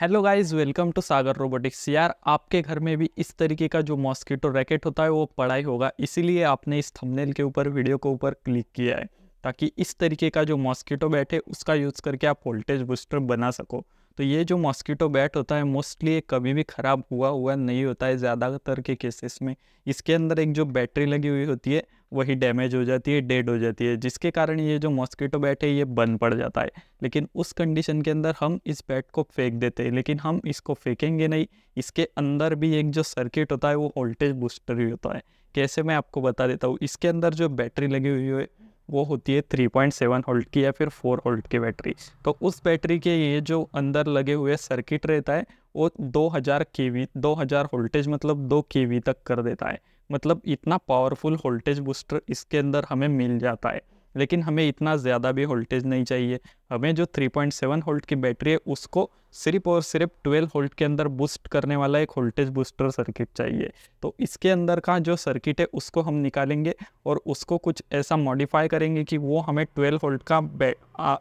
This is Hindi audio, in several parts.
Hello guys welcome to Sagar robotics यार आपके घर में भी इस तरीके का जो मॉस्किटो रैकेट होता है वो पड़ा ही होगा इसीलिए आपने इस थंबनेल के ऊपर वीडियो के ऊपर क्लिक किया है ताकि इस तरीके का जो मॉस्किटो बैठे उसका यूज़ करके आप वोल्टेज बूस्टर बना सको तो ये जो मॉस्किटो बैट होता है मोस्टली कभी भी ख़राब हुआ हुआ नहीं होता है ज़्यादातर के केसेस में इसके अंदर एक जो बैटरी लगी हुई होती है वही डैमेज हो जाती है डेड हो जाती है जिसके कारण ये जो मॉस्किटो बैट है ये बंद पड़ जाता है लेकिन उस कंडीशन के अंदर हम इस बैट को फेंक देते हैं लेकिन हम इसको फेंकेंगे नहीं इसके अंदर भी एक जो सर्किट होता है वो वोल्टेज बूस्टर ही होता है कैसे मैं आपको बता देता हूँ इसके अंदर जो बैटरी लगी हुई है वो होती है 3.7 होल्ट की या फिर 4 होल्ट की बैटरी तो उस बैटरी के ये जो अंदर लगे हुए सर्किट रहता है वो 2000 दो हजार वोल्टेज मतलब 2 वी तक कर देता है मतलब इतना पावरफुल वोल्टेज बूस्टर इसके अंदर हमें मिल जाता है लेकिन हमें इतना ज़्यादा भी वोल्टेज नहीं चाहिए हमें जो 3.7 होल्ट की बैटरी है उसको सिर्फ और सिर्फ 12 होल्ट के अंदर बूस्ट करने वाला एक वोल्टेज बूस्टर सर्किट चाहिए तो इसके अंदर का जो सर्किट है उसको हम निकालेंगे और उसको कुछ ऐसा मॉडिफाई करेंगे कि वो हमें ट्वेल्व होल्ट का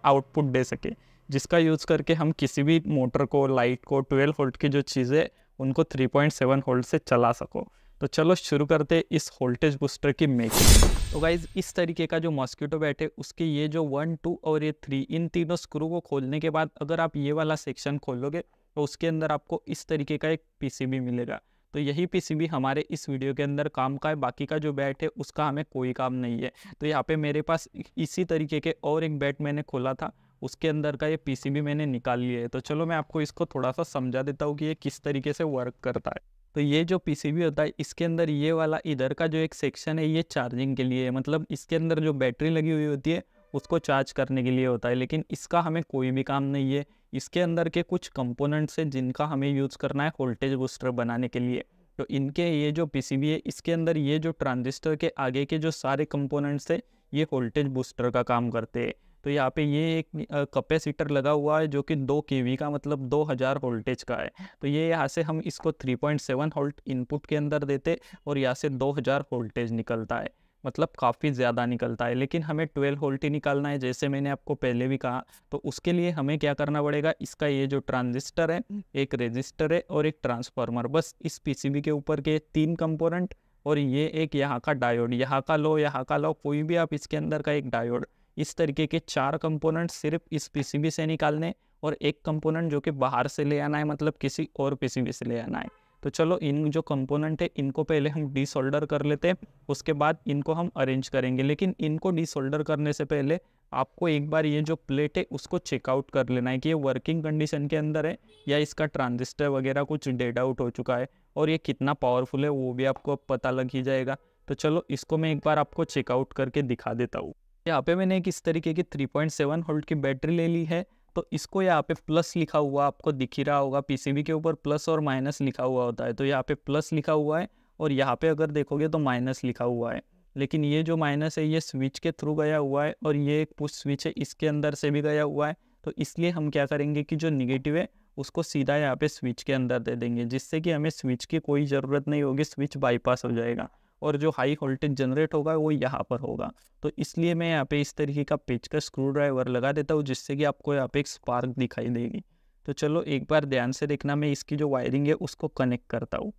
आउटपुट दे सके जिसका यूज़ करके हम किसी भी मोटर को लाइट को ट्वेल्व होल्ट की जो चीज़ें उनको 3.7 होल्ट से चला सको तो चलो शुरू करते इस वोल्टेज बूस्टर की मेकिंग तो गाइज इस तरीके का जो मॉस्किटो बैट है उसके ये जो वन टू और ये थ्री इन तीनों स्क्रू को खोलने के बाद अगर आप ये वाला सेक्शन खोलोगे तो उसके अंदर आपको इस तरीके का एक पीसीबी मिलेगा तो यही पीसीबी हमारे इस वीडियो के अंदर काम का है बाकी का जो बैट है उसका हमें कोई काम नहीं है तो यहाँ पे मेरे पास इसी तरीके के और एक बैट मैंने खोला था उसके अंदर का ये पीसीबी मैंने निकाल लिया है तो चलो मैं आपको इसको थोड़ा सा समझा देता हूँ कि ये किस तरीके से वर्क करता है तो ये जो पीसीबी होता है इसके अंदर ये वाला इधर का जो एक सेक्शन है ये चार्जिंग के लिए मतलब इसके अंदर जो बैटरी लगी हुई होती है उसको चार्ज करने के लिए होता है लेकिन इसका हमें कोई भी काम नहीं है इसके अंदर के कुछ कंपोनेंट्स हैं जिनका हमें यूज़ करना है वोल्टेज बूस्टर बनाने के लिए तो इनके ये जो पी है इसके अंदर ये जो ट्रांजिस्टर के आगे के जो सारे कंपोनेंट्स है ये वोल्टेज बूस्टर का काम करते हैं तो यहाँ पे ये एक कैपेसिटर लगा हुआ है जो कि दो के का मतलब दो हज़ार वोल्टेज का है तो ये यहाँ से हम इसको three point seven volt input के अंदर देते और यहाँ से दो हज़ार वोल्टेज निकलता है मतलब काफ़ी ज़्यादा निकलता है लेकिन हमें ट्वेल्व होल्ट ही निकालना है जैसे मैंने आपको पहले भी कहा तो उसके लिए हमें क्या करना पड़ेगा इसका ये जो ट्रांजिस्टर है एक रजिस्टर है और एक ट्रांसफार्मर बस इस बी के ऊपर के तीन कंपोनेंट और ये एक यहाँ का डायोड यहाँ का लो यहाँ का लो कोई भी आप इसके अंदर का एक डायोड इस तरीके के चार कंपोनेंट सिर्फ इस पीसीबी से निकालने और एक कंपोनेंट जो कि बाहर से ले आना है मतलब किसी और पीसीबी से ले आना है तो चलो इन जो कंपोनेंट है इनको पहले हम डिसोल्डर कर लेते हैं उसके बाद इनको हम अरेंज करेंगे लेकिन इनको डिसोल्डर करने से पहले आपको एक बार ये जो प्लेट है उसको चेकआउट कर लेना है कि ये वर्किंग कंडीशन के अंदर है या इसका ट्रांजिस्टर वगैरह कुछ डेड आउट हो चुका है और ये कितना पावरफुल है वो भी आपको पता लग ही जाएगा तो चलो इसको मैं एक बार आपको चेकआउट करके दिखा देता हूँ यहाँ पे मैंने एक इस तरीके की 3.7 होल्ट की बैटरी ले ली है तो इसको यहाँ पे प्लस लिखा हुआ आपको दिख ही रहा होगा पीसीबी के ऊपर प्लस और माइनस लिखा हुआ होता है तो यहाँ पे प्लस लिखा हुआ है और यहाँ पे अगर देखोगे तो माइनस लिखा हुआ है लेकिन ये जो माइनस है ये स्विच के थ्रू गया हुआ है और ये एक पुश स्विच है इसके अंदर से भी गया हुआ है तो इसलिए हम क्या करेंगे कि जो निगेटिव है उसको सीधा यहाँ पे स्विच के अंदर दे देंगे जिससे कि हमें स्विच की कोई ज़रूरत नहीं होगी स्विच बाईपास हो जाएगा और जो हाई वोल्टेज जनरेट होगा वो यहाँ पर होगा तो इसलिए मैं यहाँ पे इस तरीके का पेच का स्क्रू ड्राइवर लगा देता हूँ जिससे कि आपको यहाँ पे एक स्पार्क दिखाई देगी तो चलो एक बार ध्यान से देखना मैं इसकी जो वायरिंग है उसको कनेक्ट करता हूँ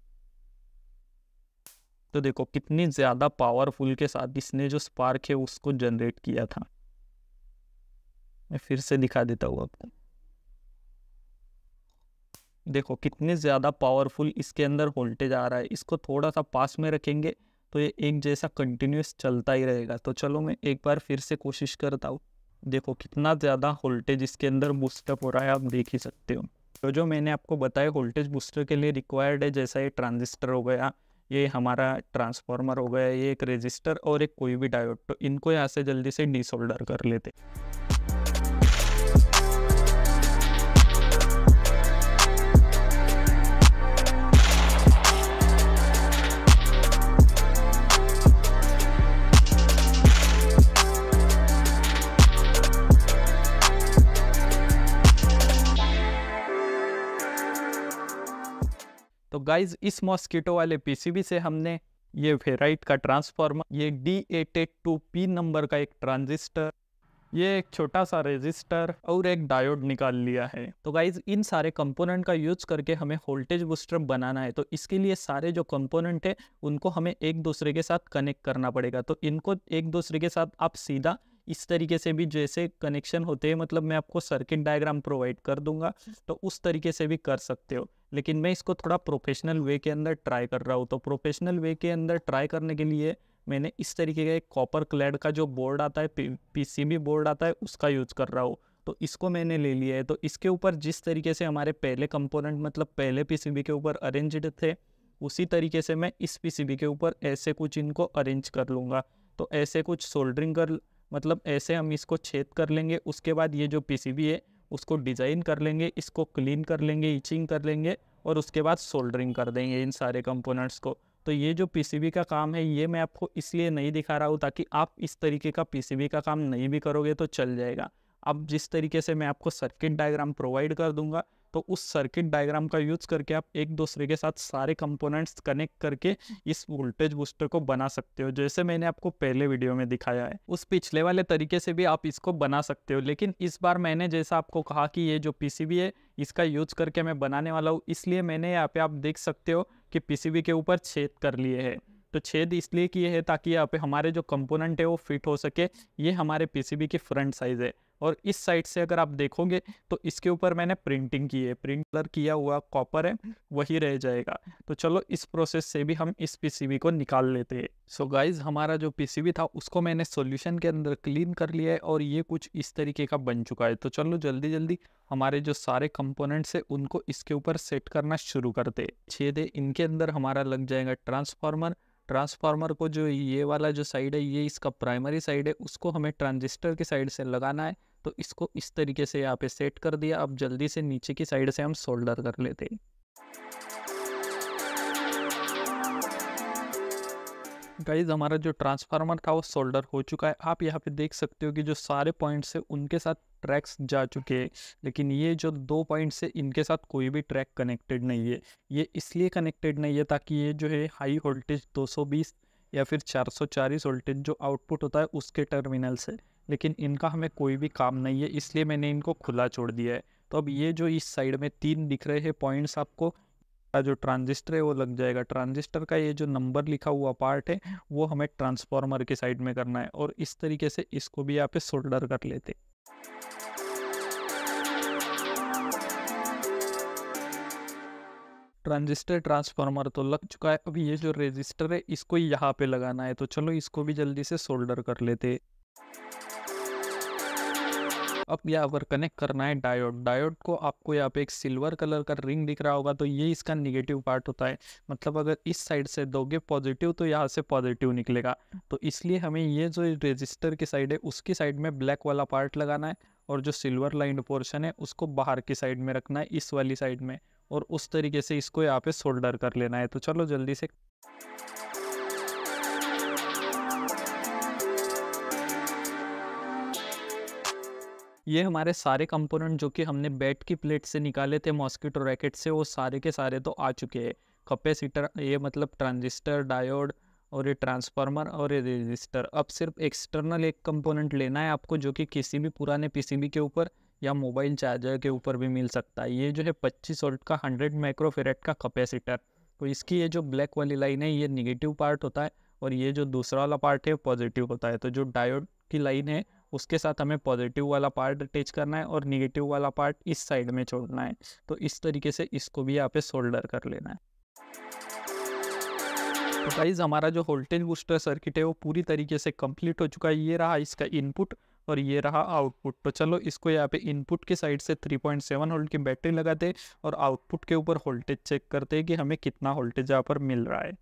तो देखो कितनी ज़्यादा पावरफुल के साथ इसने जो स्पार्क है उसको जनरेट किया था मैं फिर से दिखा देता हूँ आपको देखो कितने ज़्यादा पावरफुल इसके अंदर वोल्टेज आ रहा है इसको थोड़ा सा पास में रखेंगे तो ये एक जैसा कंटिन्यूस चलता ही रहेगा तो चलो मैं एक बार फिर से कोशिश करता हूँ देखो कितना ज़्यादा वोल्टेज इसके अंदर बूस्टअप हो रहा है आप देख ही सकते हो तो जो मैंने आपको बताया वोल्टेज बूस्टर के लिए रिक्वायर्ड है जैसा ये ट्रांजिस्टर हो गया ये हमारा ट्रांसफार्मर हो गया ये एक रेजिस्टर और एक कोई भी डायोड तो इनको यहाँ से जल्दी से डिसोल्डर कर लेते गाइज इस मॉस्किटो वाले पीसीबी से हमने ये फेराइट का ट्रांसफॉर्मर ये D eight eight two P number का एक ट्रांजिस्टर ये एक छोटा सा रेजिस्टर और एक डायोड निकाल लिया है तो गाइज इन सारे कंपोनेंट का यूज करके हमें वोल्टेज बूस्टर बनाना है तो इसके लिए सारे जो कंपोनेंट है उनको हमें एक दूसरे के साथ कनेक्ट करना पड़ेगा तो इनको एक दूसरे के साथ आप सीधा इस तरीके से भी जैसे कनेक्शन होते हैं मतलब मैं आपको सर्किट डायग्राम प्रोवाइड कर दूंगा तो उस तरीके से भी कर सकते हो लेकिन मैं इसको थोड़ा प्रोफेशनल वे के अंदर ट्राई कर रहा हूँ तो प्रोफेशनल वे के अंदर ट्राई करने के लिए मैंने इस तरीके का एक कॉपर क्लैड का जो बोर्ड आता है पीसीबी बोर्ड आता है उसका यूज़ कर रहा हूँ तो इसको मैंने ले लिया है तो इसके ऊपर जिस तरीके से हमारे पहले कंपोनेंट मतलब पहले पीसीबी के ऊपर अरेंज्ड थे उसी तरीके से मैं इस पीसीबी के ऊपर ऐसे कुछ इनको अरेंज कर लूँगा तो ऐसे कुछ सोल्डरिंग कर मतलब ऐसे हम इसको छेद कर लेंगे उसके बाद ये जो पी है उसको डिज़ाइन कर लेंगे इसको क्लीन कर लेंगे इचिंग कर लेंगे और उसके बाद सोल्डरिंग कर देंगे इन सारे कंपोनेंट्स को तो ये जो पीसीबी का काम है ये मैं आपको इसलिए नहीं दिखा रहा हूँ ताकि आप इस तरीके का पीसीबी का काम नहीं भी करोगे तो चल जाएगा अब जिस तरीके से मैं आपको सर्किट डायग्राम प्रोवाइड कर दूंगा तो उस सर्किट डायग्राम का यूज करके आप एक दूसरे के साथ सारे कंपोनेंट्स कनेक्ट करके इस वोल्टेज बूस्टर को बना सकते हो जैसे मैंने आपको पहले वीडियो में दिखाया है उस पिछले वाले तरीके से भी आप इसको बना सकते हो लेकिन इस बार मैंने जैसा आपको कहा कि ये जो पीसीबी है इसका यूज करके मैं बनाने वाला हूँ इसलिए मैंने यहाँ पे आप देख सकते हो कि पीसीबी के ऊपर छेद कर लिए है तो छेद इसलिए किए हैं ताकि यहाँ पे हमारे जो कंपोनेंट है वो फिट हो सके ये हमारे पीसीबी की फ्रंट साइज़ है और इस साइड से अगर आप देखोगे तो इसके ऊपर मैंने प्रिंटिंग की है प्रिंट कलर किया हुआ कॉपर है वही रह जाएगा तो चलो इस प्रोसेस से भी हम इस पीसीबी को निकाल लेते हैं सो गाइज हमारा जो पीसीबी था उसको मैंने सोल्यूशन के अंदर क्लीन कर लिया है और ये कुछ इस तरीके का बन चुका है तो चलो जल्दी जल्दी हमारे जो सारे कंपोनेंट्स है उनको इसके ऊपर सेट करना शुरू करते छेदे इनके अंदर हमारा लग जाएगा ट्रांसफार्मर ट्रांसफार्मर को जो ये वाला जो साइड है ये इसका प्राइमरी साइड है उसको हमें ट्रांजिस्टर के साइड से लगाना है तो इसको इस तरीके से यहाँ पे सेट कर दिया अब जल्दी से नीचे की साइड से हम सोल्डर कर लेते हैं गाइज हमारा जो ट्रांसफार्मर था वो सोल्डर हो चुका है आप यहाँ पे देख सकते हो कि जो सारे पॉइंट्स है उनके साथ ट्रैक्स जा चुके हैं लेकिन ये जो दो पॉइंट्स है इनके साथ कोई भी ट्रैक कनेक्टेड नहीं है ये इसलिए कनेक्टेड नहीं है ताकि ये जो है हाई वोल्टेज 220 या फिर 440 वोल्टेज जो आउटपुट होता है उसके टर्मिनल से लेकिन इनका हमें कोई भी काम नहीं है इसलिए मैंने इनको खुला छोड़ दिया है तो अब ये जो इस साइड में तीन दिख रहे हैं पॉइंट्स आपको जो ट्रांजिस्टर है वो लग जाएगा ट्रांजिस्टर का ये जो नंबर लिखा हुआ पार्ट है वो हमें ट्रांसफार्मर के साइड में करना है और इस तरीके से इसको भी यहाँ पे सोल्डर कर लेते ट्रांजिस्टर ट्रांसफार्मर तो लग चुका है अभी ये जो रेजिस्टर है इसको यहाँ पे लगाना है तो चलो इसको भी जल्दी से सोल्डर कर लेते अब यहाँ पर कनेक्ट करना है डायोड डायोड को आपको यहाँ पे एक सिल्वर कलर का रिंग दिख रहा होगा तो ये इसका निगेटिव पार्ट होता है मतलब अगर इस साइड से दोगे पॉजिटिव तो यहाँ से पॉजिटिव निकलेगा तो इसलिए हमें ये जो रजिस्टर की साइड है उसकी साइड में ब्लैक वाला पार्ट लगाना है और जो सिल्वर लाइन पोर्शन है उसको बाहर की साइड में रखना है इस वाली साइड में और उस तरीके से इसको यहाँ पे सोल्डर कर लेना है तो चलो जल्दी से ये हमारे सारे कंपोनेंट जो कि हमने बेड की प्लेट से निकाले थे मॉस्किटो रैकेट से वो सारे के सारे तो आ चुके हैं कपेसिटर ये मतलब ट्रांजिस्टर डायोड और ये ट्रांसफार्मर और ये रजिस्टर अब सिर्फ एक्सटर्नल एक कंपोनेंट लेना है आपको जो कि किसी भी पुराने पीसीबी के ऊपर या मोबाइल चार्जर के ऊपर भी मिल सकता है ये जो है पच्चीस वोल्ट का हंड्रेड माइक्रोफेरेट का कपेसिटर तो इसकी ये जो ब्लैक वाली लाइन है ये निगेटिव पार्ट होता है और ये जो दूसरा वाला पार्ट है पॉजिटिव होता है तो जो डायोड की लाइन है उसके साथ हमें पॉजिटिव वाला पार्ट अटैच करना है और निगेटिव वाला पार्ट इस साइड में छोड़ना है तो इस तरीके से इसको भी यहाँ पे सोल्डर कर लेना है तो गाइज हमारा जो वोल्टेज बूस्टर सर्किट है वो पूरी तरीके से कंप्लीट हो चुका है ये रहा इसका इनपुट और ये रहा आउटपुट तो चलो इसको यहाँ पे इनपुट के साइड से 3.7 पॉइंट की बैटरी लगाते और आउटपुट के ऊपर वोल्टेज चेक करते हैं कि हमें कितना वोल्टेज यहाँ पर मिल रहा है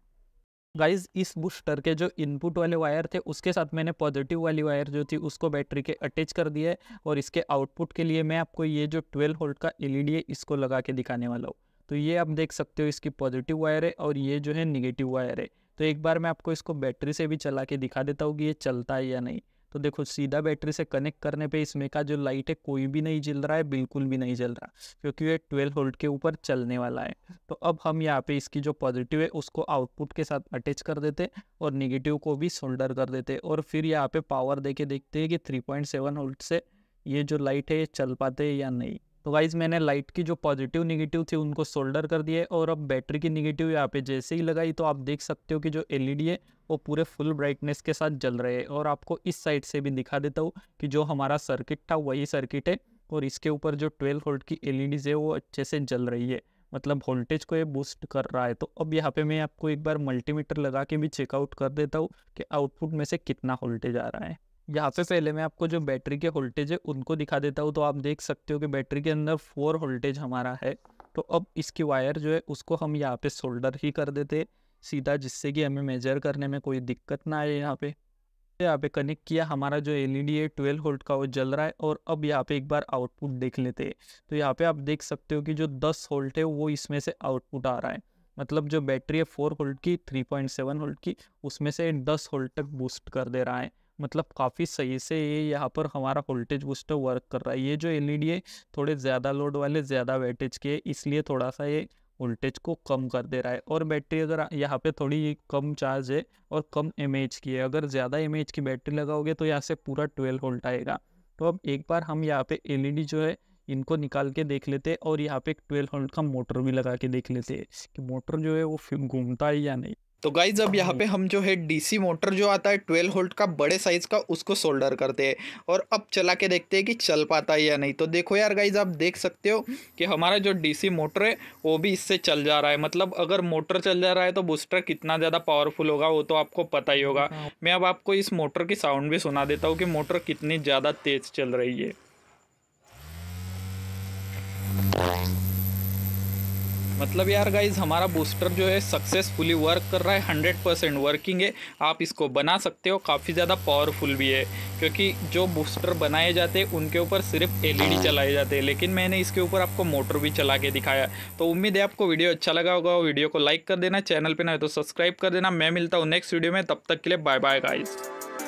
गाइज इस बूस्टर के जो इनपुट वाले वायर थे उसके साथ मैंने पॉजिटिव वाली वायर जो थी उसको बैटरी के अटैच कर दिया है और इसके आउटपुट के लिए मैं आपको ये जो 12 होल्ट का एलईडी e है इसको लगा के दिखाने वाला हूँ तो ये आप देख सकते हो इसकी पॉजिटिव वायर है और ये जो है निगेटिव वायर है तो एक बार मैं आपको इसको बैटरी से भी चला के दिखा देता हूँ कि ये चलता है या नहीं तो देखो सीधा बैटरी से कनेक्ट करने पे इसमें का जो लाइट है कोई भी नहीं जल रहा है बिल्कुल भी नहीं जल रहा क्योंकि ये ट्वेल्व होल्ट के ऊपर चलने वाला है तो अब हम यहाँ पे इसकी जो पॉजिटिव है उसको आउटपुट के साथ अटैच कर देते और निगेटिव को भी सोल्डर कर देते और फिर यहाँ पे पावर दे के देखते हैं कि थ्री पॉइंट सेवन से ये जो लाइट है ये चल पाते या नहीं तो वाइज मैंने लाइट की जो पॉजिटिव निगेटिव थी उनको सोल्डर कर दिए और अब बैटरी की निगेटिव यहाँ पे जैसे ही लगाई तो आप देख सकते हो कि जो एलईडी है वो पूरे फुल ब्राइटनेस के साथ जल रहे हैं और आपको इस साइड से भी दिखा देता हूँ कि जो हमारा सर्किट था वही सर्किट है और इसके ऊपर जो ट्वेल्व होल्ट की एल है वो अच्छे से जल रही है मतलब वोल्टेज को ये बूस्ट कर रहा है तो अब यहाँ पे मैं आपको एक बार मल्टीमीटर लगा के भी चेकआउट कर देता हूँ कि आउटपुट में से कितना वोल्टेज आ रहा है यहाँ से पहले मैं आपको जो बैटरी के वोल्टेज है उनको दिखा देता हूँ तो आप देख सकते हो कि बैटरी के अंदर फोर वोल्टेज हमारा है तो अब इसकी वायर जो है उसको हम यहाँ पे सोल्डर ही कर देते सीधा जिससे कि हमें मेजर करने में कोई दिक्कत ना आए यहाँ पे यहाँ पे कनेक्ट किया हमारा जो एल ई डी है ट्वेल्व वोल्ट का वो जल रहा है और अब यहाँ पे एक बार आउटपुट देख लेते हैं तो यहाँ पे आप देख सकते हो कि जो दस वोल्ट है वो इसमें से आउटपुट आ रहा है मतलब जो बैटरी है फोर होल्ट की थ्री पॉइंट सेवन होल्ट की उसमें से दस होल्ट तक बूस्ट कर दे रहा है मतलब काफ़ी सही से ये यहाँ पर हमारा वोल्टेज बूस्टर वर्क कर रहा है ये जो एल है थोड़े ज़्यादा लोड वाले ज़्यादा वेटेज के इसलिए थोड़ा सा ये वोल्टेज को कम कर दे रहा है और बैटरी अगर यहाँ पे थोड़ी कम चार्ज है और कम एम की है अगर ज़्यादा एम की बैटरी लगाओगे तो यहाँ से पूरा ट्वेल्व वोल्ट आएगा तो अब एक बार हम यहाँ पर एल जो है इनको निकाल के देख लेते और यहाँ पर एक ट्वेल्व वोल्ट का मोटर भी लगा के देख लेते कि मोटर जो है वो घूमता है या नहीं तो गाइज अब यहाँ पे हम्म। हम जो है डीसी मोटर जो आता है ट्वेल्व होल्ट का बड़े साइज़ का उसको सोल्डर करते हैं और अब चला के देखते हैं कि चल पाता है या नहीं तो देखो यार गाइज आप देख सकते हो कि हमारा जो डीसी मोटर है वो भी इससे चल जा रहा है मतलब अगर मोटर चल जा रहा है तो बूस्टर कितना ज़्यादा पावरफुल होगा वो तो आपको पता ही होगा हाँ। मैं अब आपको इस मोटर की साउंड भी सुना देता हूँ कि मोटर कितनी ज़्यादा तेज़ चल रही है मतलब यार गाइज हमारा बूस्टर जो है सक्सेसफुली वर्क कर रहा है हंड्रेड परसेंट वर्किंग है आप इसको बना सकते हो काफ़ी ज़्यादा पावरफुल भी है क्योंकि जो बूस्टर बनाए जाते हैं उनके ऊपर सिर्फ एलईडी e हाँ। चलाए जाते हैं लेकिन मैंने इसके ऊपर आपको मोटर भी चला के दिखाया तो उम्मीद है आपको वीडियो अच्छा लगा होगा वीडियो को लाइक कर देना चैनल पर ना तो सब्सक्राइब कर देना मैं मिलता हूँ नेक्स्ट वीडियो में तब तक के लिए बाय बाय गाइज़